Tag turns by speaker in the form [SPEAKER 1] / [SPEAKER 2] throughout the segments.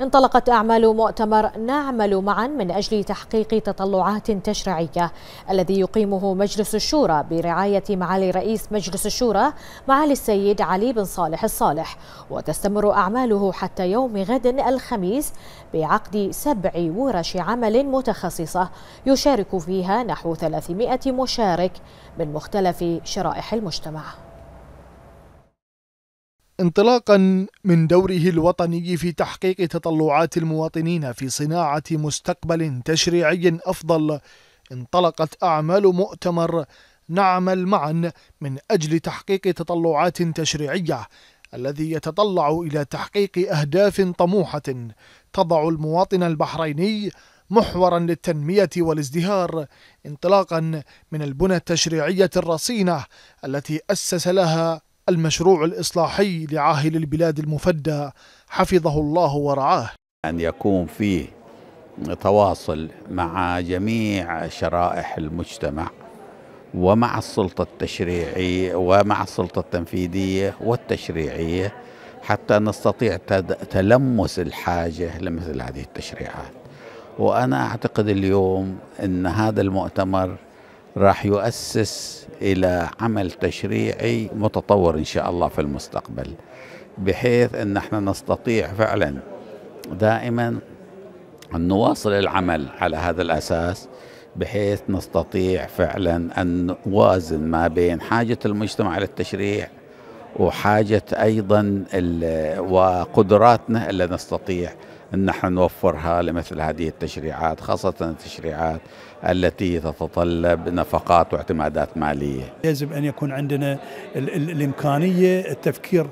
[SPEAKER 1] انطلقت أعمال مؤتمر نعمل معا من أجل تحقيق تطلعات تشريعية الذي يقيمه مجلس الشورى برعاية معالي رئيس مجلس الشورى معالي السيد علي بن صالح الصالح وتستمر أعماله حتى يوم غد الخميس بعقد سبع ورش عمل متخصصة يشارك فيها نحو 300 مشارك من مختلف شرائح المجتمع انطلاقا من دوره الوطني في تحقيق تطلعات المواطنين في صناعة مستقبل تشريعي أفضل انطلقت أعمال مؤتمر نعمل معا من أجل تحقيق تطلعات تشريعية الذي يتطلع إلى تحقيق أهداف طموحة تضع المواطن البحريني محورا للتنمية والازدهار انطلاقا من البنى التشريعية الرصينة التي أسس لها المشروع الإصلاحي لعاهل البلاد المفدى حفظه الله ورعاه
[SPEAKER 2] أن يكون فيه تواصل مع جميع شرائح المجتمع ومع السلطة التشريعية ومع السلطة التنفيذية والتشريعية حتى نستطيع تلمس الحاجة لمثل هذه التشريعات وأنا أعتقد اليوم أن هذا المؤتمر راح يؤسس إلى عمل تشريعي متطور إن شاء الله في المستقبل بحيث أن احنا نستطيع فعلا دائما أن نواصل العمل على هذا الأساس بحيث نستطيع فعلا أن نوازن ما بين حاجة المجتمع للتشريع وحاجة أيضا وقدراتنا اللي نستطيع أن نحن نوفرها لمثل هذه التشريعات خاصة التشريعات التي تتطلب نفقات واعتمادات مالية
[SPEAKER 3] يجب أن يكون عندنا ال ال الإمكانية التفكير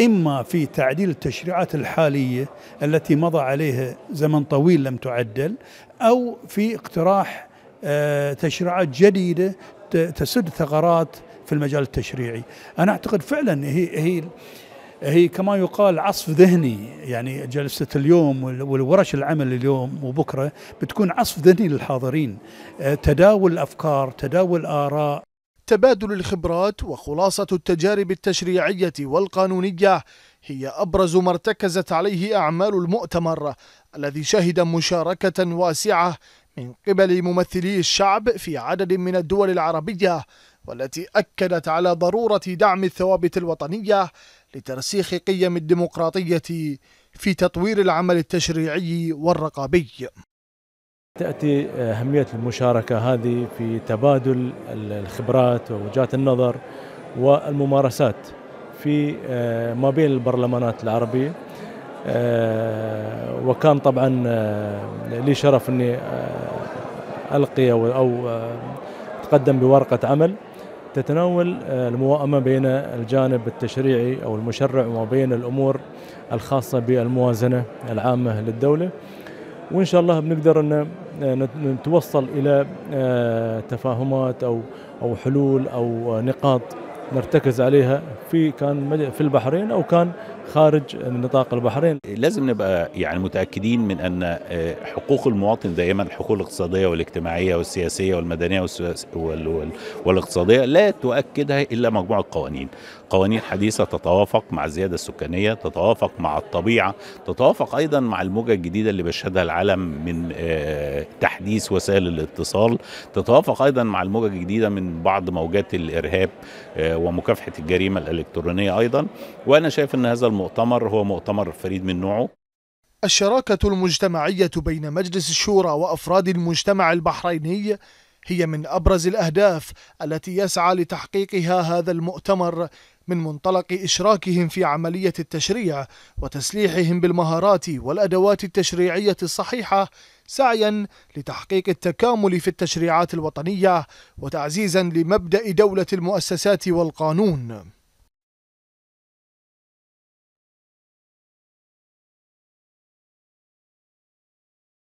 [SPEAKER 3] إما في تعديل التشريعات الحالية التي مضى عليها زمن طويل لم تعدل أو في اقتراح آه، تشريعات جديدة تسد ثغرات في المجال التشريعي أنا أعتقد فعلا هي, هي هي كما يقال عصف ذهني يعني جلسة اليوم والورش العمل اليوم وبكرة بتكون عصف ذهني للحاضرين آه، تداول أفكار تداول آراء تبادل الخبرات وخلاصة التجارب
[SPEAKER 1] التشريعية والقانونية هي أبرز ما ارتكزت عليه أعمال المؤتمر الذي شهد مشاركة واسعة من قبل ممثلي الشعب في عدد من الدول العربية والتي أكدت على ضرورة دعم الثوابت الوطنية لترسيخ قيم الديمقراطية في تطوير العمل التشريعي والرقابي
[SPEAKER 4] تأتي أهمية المشاركة هذه في تبادل الخبرات ووجهات النظر والممارسات في آه، ما بين البرلمانات العربية آه، وكان طبعا آه، لي شرف اني آه، القي او اتقدم بورقه عمل تتناول المواءمه بين الجانب التشريعي او المشرع وما بين الامور الخاصه بالموازنه العامه للدوله وان شاء الله بنقدر ان نتوصل الى تفاهمات او او حلول او نقاط نرتكز عليها في كان في البحرين او كان خارج نطاق البحرين.
[SPEAKER 5] لازم نبقى يعني متاكدين من ان آه، حقوق المواطن دائما الحقوق الاقتصاديه والاجتماعيه والسياسيه والمدنيه والاقتصاديه لا تؤكدها الا مجموعه قوانين. قوانين حديثه تتوافق مع الزياده السكانيه، تتوافق مع الطبيعه، تتوافق ايضا مع الموجه الجديده اللي بيشهدها العالم من آه، تحديث وسائل الاتصال، تتوافق ايضا مع الموجه الجديده من بعض موجات الارهاب آه، ومكافحه الجريمه الالكترونيه ايضا وانا شايف ان هذا المؤتمر هو مؤتمر فريد من نوعه
[SPEAKER 1] الشراكه المجتمعيه بين مجلس الشورى وافراد المجتمع البحريني هي من ابرز الاهداف التي يسعى لتحقيقها هذا المؤتمر من منطلق إشراكهم في عملية التشريع وتسليحهم بالمهارات والأدوات التشريعية الصحيحة سعيا لتحقيق التكامل في التشريعات الوطنية وتعزيزا لمبدأ دولة المؤسسات والقانون